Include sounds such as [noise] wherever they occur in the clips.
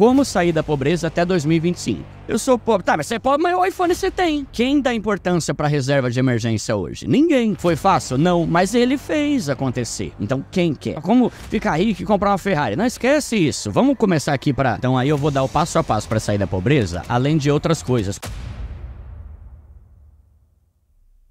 Como sair da pobreza até 2025. Eu sou pobre. Tá, mas você é pobre, mas o iPhone você tem. Quem dá importância para reserva de emergência hoje? Ninguém. Foi fácil? Não. Mas ele fez acontecer. Então quem quer? Como ficar rico e comprar uma Ferrari? Não esquece isso. Vamos começar aqui para. Então aí eu vou dar o passo a passo para sair da pobreza, além de outras coisas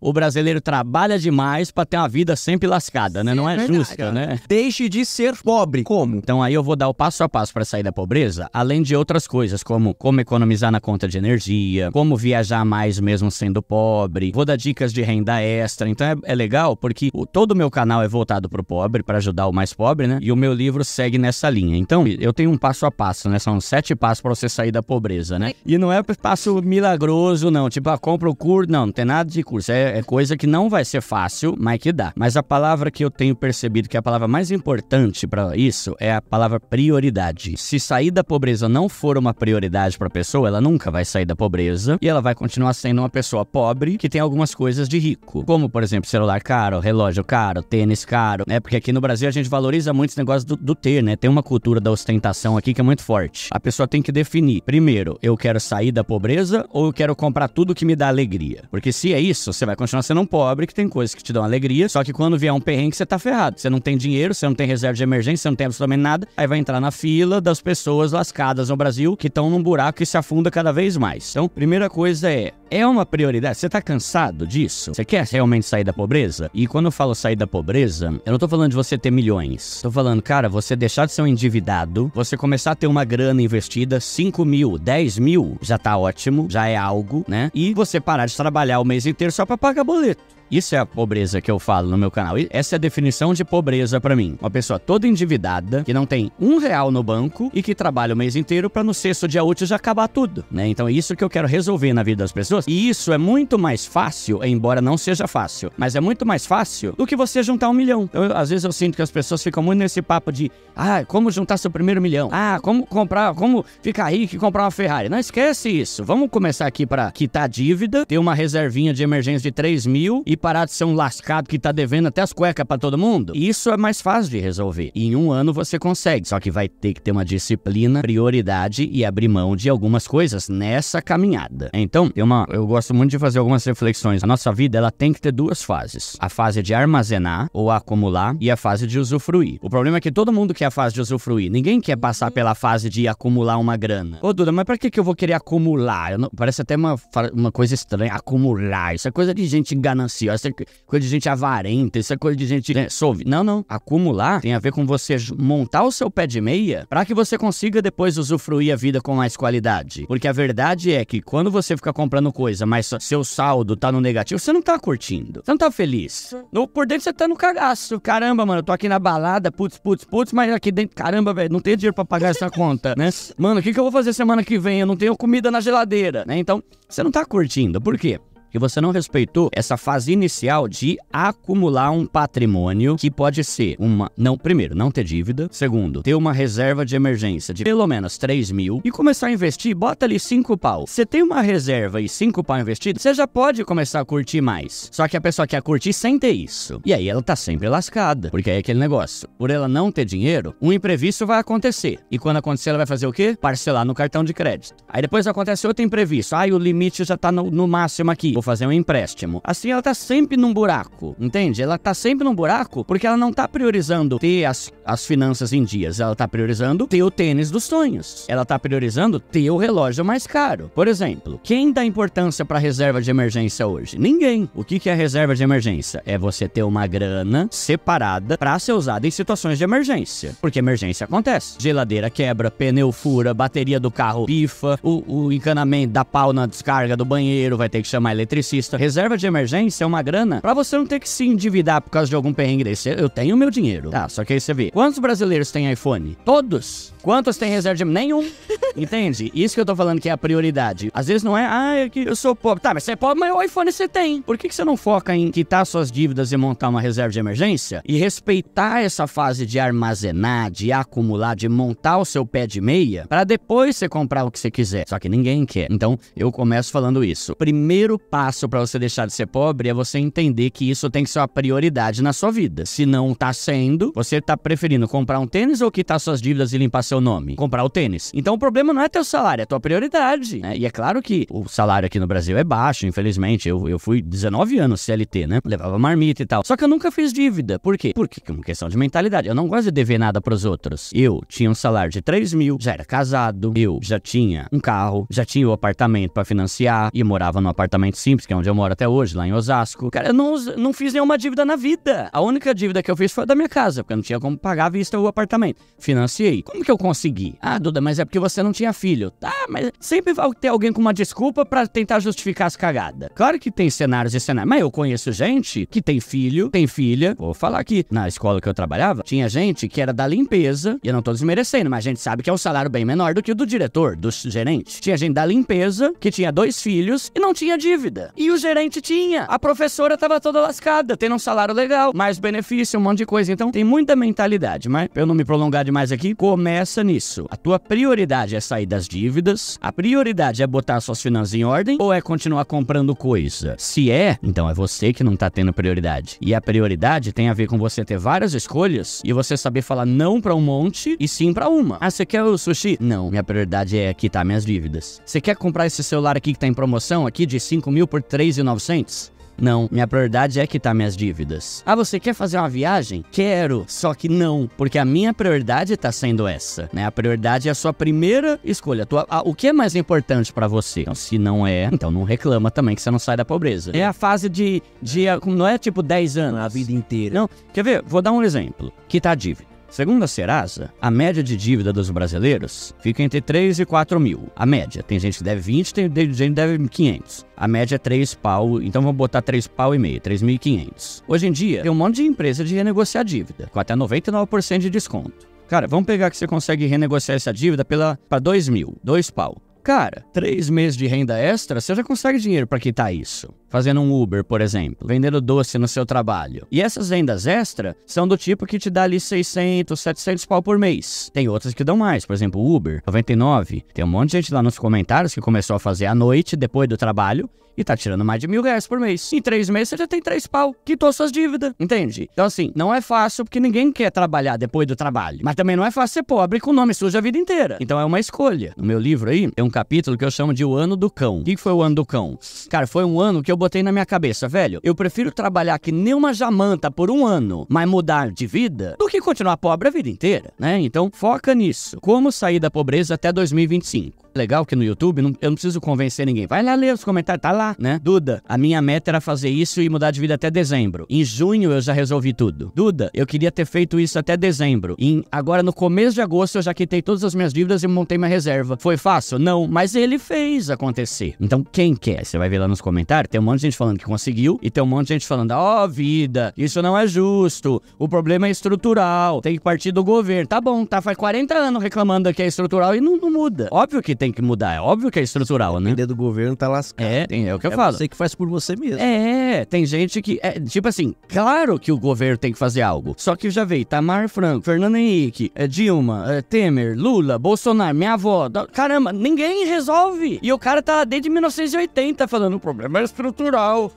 o brasileiro trabalha demais para ter uma vida sempre lascada, né? Sim, não é, é verdade, justa, cara. né? Deixe de ser pobre. Como? Então aí eu vou dar o passo a passo para sair da pobreza, além de outras coisas, como como economizar na conta de energia, como viajar mais mesmo sendo pobre. Vou dar dicas de renda extra. Então é, é legal porque o, todo o meu canal é voltado pro pobre, para ajudar o mais pobre, né? E o meu livro segue nessa linha. Então eu tenho um passo a passo, né? São sete passos para você sair da pobreza, né? E não é passo milagroso, não. Tipo, ah, compra o curso. Não, não tem nada de curso. É é coisa que não vai ser fácil, mas que dá. Mas a palavra que eu tenho percebido que é a palavra mais importante para isso é a palavra prioridade. Se sair da pobreza não for uma prioridade para a pessoa, ela nunca vai sair da pobreza e ela vai continuar sendo uma pessoa pobre que tem algumas coisas de rico, como por exemplo celular caro, relógio caro, tênis caro, né? Porque aqui no Brasil a gente valoriza muito esse negócio do, do ter, né? Tem uma cultura da ostentação aqui que é muito forte. A pessoa tem que definir, primeiro, eu quero sair da pobreza ou eu quero comprar tudo que me dá alegria? Porque se é isso, você vai continuar sendo um pobre que tem coisas que te dão alegria, só que quando vier um perrengue você tá ferrado. Você não tem dinheiro, você não tem reserva de emergência, você não tem absolutamente nada. Aí vai entrar na fila das pessoas lascadas no Brasil que estão num buraco que se afunda cada vez mais. Então, primeira coisa é, é uma prioridade. Você tá cansado disso? Você quer realmente sair da pobreza? E quando eu falo sair da pobreza, eu não tô falando de você ter milhões. Tô falando, cara, você deixar de ser um endividado, você começar a ter uma grana investida, 5 mil, 10 mil, já tá ótimo, já é algo, né? E você parar de trabalhar o mês inteiro só pra parar paga boleto. Isso é a pobreza que eu falo no meu canal. Essa é a definição de pobreza para mim. Uma pessoa toda endividada, que não tem um real no banco e que trabalha o mês inteiro para no sexto dia útil já acabar tudo, né? Então é isso que eu quero resolver na vida das pessoas. E isso é muito mais fácil, embora não seja fácil, mas é muito mais fácil do que você juntar um milhão. eu, às vezes eu sinto que as pessoas ficam muito nesse papo de, ah, como juntar seu primeiro milhão? Ah, como comprar, como ficar rico e comprar uma Ferrari? Não esquece isso. Vamos começar aqui para quitar a dívida, ter uma reservinha de emergência de 3 mil e parar de ser um lascado que tá devendo até as cuecas para todo mundo? Isso é mais fácil de resolver. Em um ano você consegue, só que vai ter que ter uma disciplina, prioridade e abrir mão de algumas coisas nessa caminhada. Então, eu, uma, eu gosto muito de fazer algumas reflexões. A nossa vida ela tem que ter duas fases: a fase de armazenar ou acumular e a fase de usufruir. O problema é que todo mundo quer a fase de usufruir. Ninguém quer passar pela fase de acumular uma grana. Ô, Duda, mas para que, que eu vou querer acumular? Não, parece até uma, uma coisa estranha. Acumular. Isso é coisa de gente gananciosa essa é coisa de gente avarenta, essa é coisa de gente né, solve. Não, não. Acumular tem a ver com você montar o seu pé de meia para que você consiga depois usufruir a vida com mais qualidade. Porque a verdade é que quando você fica comprando coisa, mas seu saldo tá no negativo, você não tá curtindo. Você não tá feliz. No, por dentro você tá no cagaço. Caramba, mano, eu tô aqui na balada, putz, putz, putz, mas aqui dentro, caramba, velho, não tenho dinheiro pra pagar essa [laughs] conta, né? Mano, o que, que eu vou fazer semana que vem? Eu não tenho comida na geladeira, né? Então, você não tá curtindo. Por quê? que você não respeitou essa fase inicial de acumular um patrimônio que pode ser uma. Não, primeiro, não ter dívida. Segundo, ter uma reserva de emergência de pelo menos 3 mil e começar a investir, bota ali 5 pau. Você tem uma reserva e 5 pau investido, você já pode começar a curtir mais. Só que a pessoa quer curtir sem ter isso. E aí ela tá sempre lascada. Porque aí é aquele negócio. Por ela não ter dinheiro, um imprevisto vai acontecer. E quando acontecer, ela vai fazer o quê? Parcelar no cartão de crédito. Aí depois acontece outro imprevisto. Aí ah, o limite já tá no, no máximo aqui vou fazer um empréstimo. Assim ela tá sempre num buraco, entende? Ela tá sempre num buraco porque ela não tá priorizando ter as, as finanças em dias, ela tá priorizando ter o tênis dos sonhos. Ela tá priorizando ter o relógio mais caro. Por exemplo, quem dá importância para reserva de emergência hoje? Ninguém. O que que é reserva de emergência? É você ter uma grana separada para ser usada em situações de emergência, porque emergência acontece. Geladeira quebra, pneu fura, bateria do carro pifa, o, o encanamento dá pau na descarga do banheiro, vai ter que chamar eletricista eletricista, reserva de emergência é uma grana para você não ter que se endividar por causa de algum perrengue desse. Eu tenho meu dinheiro. Tá, só que aí você vê. Quantos brasileiros têm iPhone? Todos. Quantos tem reserva de Nenhum. [laughs] Entende? Isso que eu tô falando que é a prioridade. Às vezes não é, ah, é eu sou pobre. Tá, mas você é pobre, mas o iPhone você tem. Por que, que você não foca em quitar suas dívidas e montar uma reserva de emergência? E respeitar essa fase de armazenar, de acumular, de montar o seu pé de meia, para depois você comprar o que você quiser. Só que ninguém quer. Então, eu começo falando isso. Primeiro passo para você deixar de ser pobre é você entender que isso tem que ser uma prioridade na sua vida. Se não tá sendo, você tá preferindo comprar um tênis ou quitar suas dívidas e limpar seu nome, comprar o tênis. Então o problema não é teu salário, é tua prioridade. Né? E é claro que o salário aqui no Brasil é baixo, infelizmente. Eu, eu fui 19 anos CLT, né? Levava marmita e tal. Só que eu nunca fiz dívida. Por quê? Porque é uma questão de mentalidade. Eu não gosto de dever nada pros outros. Eu tinha um salário de 3 mil, já era casado, eu já tinha um carro, já tinha o um apartamento para financiar e morava num apartamento simples, que é onde eu moro até hoje, lá em Osasco. Cara, eu não, não fiz nenhuma dívida na vida. A única dívida que eu fiz foi da minha casa, porque eu não tinha como pagar à vista o apartamento. Financiei. Como que eu consegui. Ah, Duda, mas é porque você não tinha filho. Tá, mas sempre vai ter alguém com uma desculpa para tentar justificar as cagadas. Claro que tem cenários e cenários, mas eu conheço gente que tem filho, tem filha. Vou falar aqui, na escola que eu trabalhava, tinha gente que era da limpeza, e eu não tô desmerecendo, mas a gente sabe que é um salário bem menor do que o do diretor, do gerente. Tinha gente da limpeza que tinha dois filhos e não tinha dívida. E o gerente tinha. A professora tava toda lascada, tendo um salário legal, mais benefício, um monte de coisa. Então tem muita mentalidade, mas pra eu não me prolongar demais aqui, começa pensa nisso. A tua prioridade é sair das dívidas? A prioridade é botar suas finanças em ordem? Ou é continuar comprando coisa? Se é, então é você que não tá tendo prioridade. E a prioridade tem a ver com você ter várias escolhas e você saber falar não para um monte e sim para uma. Ah, você quer o sushi? Não, minha prioridade é quitar minhas dívidas. Você quer comprar esse celular aqui que tá em promoção aqui de 5 mil por 3,900? Não, minha prioridade é quitar minhas dívidas. Ah, você quer fazer uma viagem? Quero, só que não, porque a minha prioridade tá sendo essa, né? A prioridade é a sua primeira escolha, tua, a, o que é mais importante para você. Então, se não é, então não reclama também que você não sai da pobreza. É a fase de, de não é tipo 10 anos. A vida inteira. Não, quer ver? Vou dar um exemplo. Quitar dívida. Segundo a Serasa, a média de dívida dos brasileiros fica entre 3 e 4 mil. A média. Tem gente que deve 20, tem gente que deve 500. A média é 3 pau, então vamos botar 3 pau e meio, 3.500. Hoje em dia, tem um monte de empresa de renegociar dívida, com até 99% de desconto. Cara, vamos pegar que você consegue renegociar essa dívida para 2 mil, 2 pau. Cara, três meses de renda extra, você já consegue dinheiro para quitar isso. Fazendo um Uber, por exemplo, vendendo doce no seu trabalho. E essas rendas extra são do tipo que te dá ali 600, 700 pau por mês. Tem outras que dão mais, por exemplo, Uber, 99. Tem um monte de gente lá nos comentários que começou a fazer à noite, depois do trabalho, e tá tirando mais de mil reais por mês. Em três meses você já tem três pau, quitou suas dívidas, entende? Então assim, não é fácil porque ninguém quer trabalhar depois do trabalho. Mas também não é fácil ser pobre com o nome sujo a vida inteira. Então é uma escolha. No meu livro aí, tem um capítulo que eu chamo de O Ano do Cão. O que foi o Ano do Cão? Cara, foi um ano que eu botei na minha cabeça, velho, eu prefiro trabalhar que nem uma jamanta por um ano, mas mudar de vida, do que continuar pobre a vida inteira, né? Então foca nisso. Como sair da pobreza até 2025? legal que no YouTube não, eu não preciso convencer ninguém. Vai lá ler os comentários, tá lá, né? Duda, a minha meta era fazer isso e mudar de vida até dezembro. Em junho eu já resolvi tudo. Duda, eu queria ter feito isso até dezembro. Em, agora no começo de agosto eu já quitei todas as minhas dívidas e montei minha reserva. Foi fácil? Não, mas ele fez acontecer. Então quem quer? Você vai ver lá nos comentários, tem um monte de gente falando que conseguiu e tem um monte de gente falando: "Ó, oh, vida, isso não é justo. O problema é estrutural. Tem que partir do governo". Tá bom, tá faz 40 anos reclamando que é estrutural e não, não muda. Óbvio que tem que mudar. É óbvio que é estrutural, né? Depender do governo tá lascado. É, é o que eu é falo. você que faz por você mesmo. É, tem gente que. É, tipo assim, claro que o governo tem que fazer algo. Só que já veio Tamar Franco, Fernando Henrique, é, Dilma, é, Temer, Lula, Bolsonaro, minha avó. Caramba, ninguém resolve. E o cara tá desde 1980 falando: o problema é estrutural.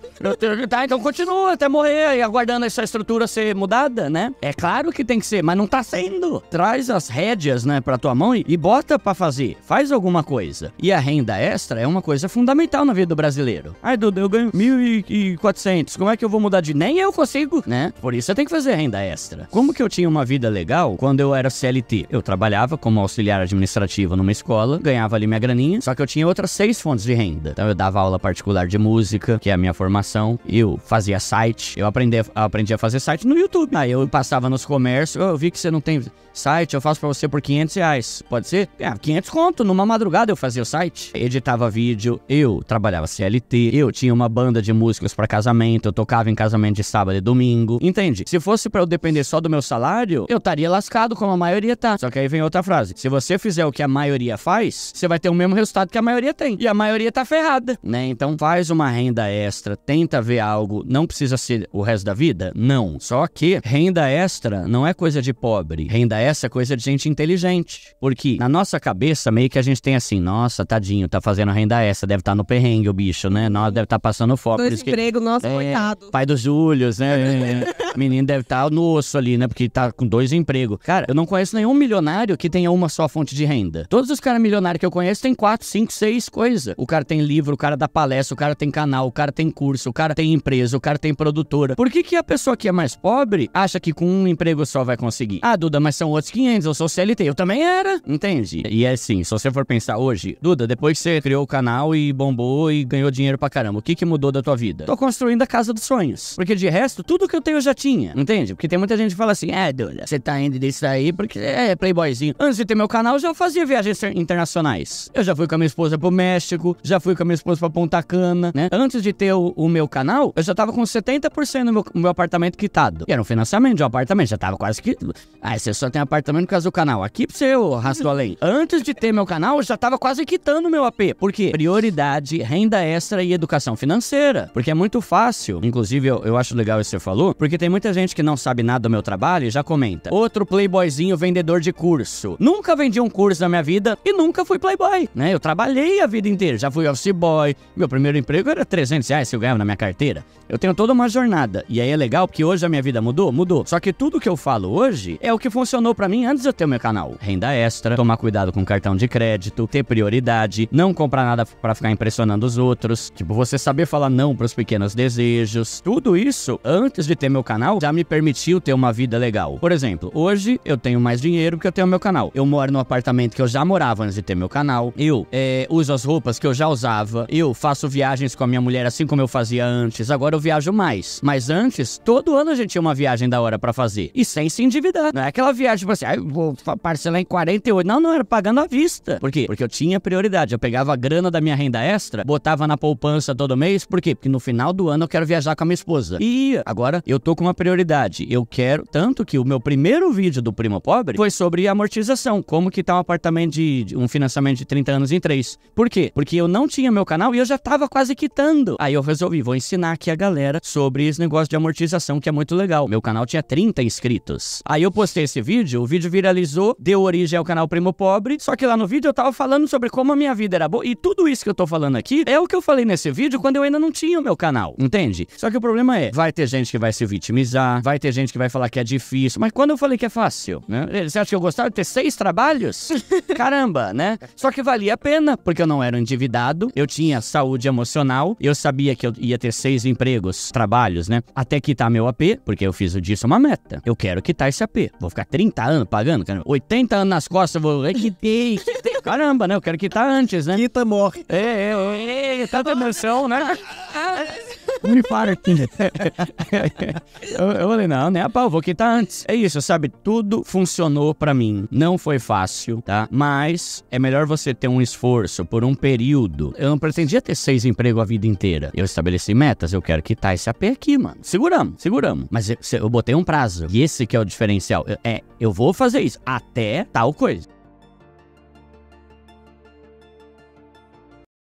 tá, então continua até morrer e aguardando essa estrutura ser mudada, né? É claro que tem que ser, mas não tá sendo. Traz as rédeas, né, pra tua mão e, e bota pra fazer. Faz alguma alguma coisa. E a renda extra é uma coisa fundamental na vida do brasileiro. Ai, Duda, eu ganho 1.400, como é que eu vou mudar de... Nem eu consigo, né? Por isso eu tenho que fazer renda extra. Como que eu tinha uma vida legal quando eu era CLT? Eu trabalhava como auxiliar administrativo numa escola, ganhava ali minha graninha, só que eu tinha outras seis fontes de renda. Então eu dava aula particular de música, que é a minha formação, eu fazia site, eu aprendi, aprendi a fazer site no YouTube. Aí eu passava nos comércios, eu vi que você não tem site, eu faço pra você por 500 reais. Pode ser? É, ah, 500 conto numa madrugada madrugada eu fazia o site, editava vídeo, eu trabalhava CLT, eu tinha uma banda de músicas para casamento, eu tocava em casamento de sábado e domingo. Entende? Se fosse para eu depender só do meu salário, eu estaria lascado como a maioria tá. Só que aí vem outra frase. Se você fizer o que a maioria faz, você vai ter o mesmo resultado que a maioria tem. E a maioria tá ferrada, né? Então faz uma renda extra, tenta ver algo, não precisa ser o resto da vida? Não. Só que renda extra não é coisa de pobre. Renda extra é coisa de gente inteligente. Porque na nossa cabeça meio que a gente tem tem assim, nossa, tadinho, tá fazendo renda essa, deve estar tá no perrengue o bicho, né? Nossa, deve estar tá passando fome. Dois empregos, que... nossa, é, coitado. Pai dos Júlios, né? É, é. menino deve estar tá no osso ali, né? Porque tá com dois empregos. Cara, eu não conheço nenhum milionário que tenha uma só fonte de renda. Todos os caras milionários que eu conheço têm quatro, cinco, seis coisas. O cara tem livro, o cara dá palestra, o cara tem canal, o cara tem curso, o cara tem empresa, o cara tem produtora. Por que que a pessoa que é mais pobre acha que com um emprego só vai conseguir? Ah, Duda, mas são outros 500, eu sou CLT. Eu também era, entende? E é assim, se você for pensar pensar hoje? Duda, depois que você criou o canal e bombou e ganhou dinheiro pra caramba, o que que mudou da tua vida? Tô construindo a casa dos sonhos. Porque de resto, tudo que eu tenho eu já tinha, entende? Porque tem muita gente que fala assim, é, Duda, você tá indo disso aí porque é playboyzinho. Antes de ter meu canal, eu já fazia viagens internacionais. Eu já fui com a minha esposa pro México, já fui com a minha esposa pra Ponta Cana, né? Antes de ter o, o meu canal, eu já tava com 70% do meu, meu apartamento quitado. E era um financiamento de um apartamento, já tava quase que... Ah, você só tem apartamento por causa do canal. Aqui pra você, eu arrasto além. Antes de ter meu canal, eu já já estava quase quitando meu AP. Por quê? Prioridade, renda extra e educação financeira. Porque é muito fácil. Inclusive, eu, eu acho legal isso que você falou, porque tem muita gente que não sabe nada do meu trabalho e já comenta. Outro playboyzinho vendedor de curso. Nunca vendi um curso na minha vida e nunca fui playboy, né? Eu trabalhei a vida inteira. Já fui office boy. Meu primeiro emprego era 300 reais que eu ganhava na minha carteira. Eu tenho toda uma jornada. E aí é legal porque hoje a minha vida mudou? Mudou. Só que tudo que eu falo hoje é o que funcionou para mim antes de eu ter o meu canal. Renda extra, tomar cuidado com cartão de crédito, ter prioridade, não comprar nada para ficar impressionando os outros, tipo, você saber falar não para os pequenos desejos. Tudo isso, antes de ter meu canal, já me permitiu ter uma vida legal. Por exemplo, hoje eu tenho mais dinheiro que eu tenho meu canal. Eu moro num apartamento que eu já morava antes de ter meu canal. Eu é, uso as roupas que eu já usava. Eu faço viagens com a minha mulher assim como eu fazia antes. Agora eu viajo mais. Mas antes, todo ano a gente tinha uma viagem da hora para fazer. E sem se endividar. Não é aquela viagem tipo assim, ah, vou parcelar em 48. Não, não, era pagando à vista. Por quê? Porque eu tinha prioridade. Eu pegava a grana da minha renda extra, botava na poupança todo mês. Por quê? Porque no final do ano eu quero viajar com a minha esposa. E agora eu tô com uma prioridade. Eu quero. Tanto que o meu primeiro vídeo do Primo Pobre foi sobre amortização. Como que tá um apartamento de, de um financiamento de 30 anos em 3. Por quê? Porque eu não tinha meu canal e eu já tava quase quitando. Aí eu resolvi, vou ensinar aqui a galera sobre esse negócio de amortização que é muito legal. Meu canal tinha 30 inscritos. Aí eu postei esse vídeo, o vídeo viralizou, deu origem ao canal Primo Pobre. Só que lá no vídeo eu tava falando sobre como a minha vida era boa. E tudo isso que eu tô falando aqui é o que eu falei nesse vídeo quando eu ainda não tinha o meu canal, entende? Só que o problema é, vai ter gente que vai se vitimizar, vai ter gente que vai falar que é difícil. Mas quando eu falei que é fácil, né? Você acha que eu gostava de ter seis trabalhos? [laughs] Caramba, né? Só que valia a pena, porque eu não era endividado, eu tinha saúde emocional, eu sabia que eu ia ter seis empregos, trabalhos, né? Até quitar meu AP, porque eu fiz disso uma meta. Eu quero quitar esse AP. Vou ficar 30 anos pagando, cara. 80 anos nas costas, eu vou. Quitei, quitei. [laughs] caramba, né? Eu quero quitar antes, né? Quita, morre. É, é, é, é tanta emoção, né? Me para aqui. eu, eu falei, não, né, pau, vou quitar antes. É isso, sabe? Tudo funcionou para mim. Não foi fácil, tá? Mas é melhor você ter um esforço por um período. Eu não pretendia ter seis empregos a vida inteira. Eu estabeleci metas, eu quero quitar esse AP aqui, mano. Seguramos, seguramos. Mas eu, eu botei um prazo. E esse que é o diferencial. É, eu vou fazer isso até tal coisa.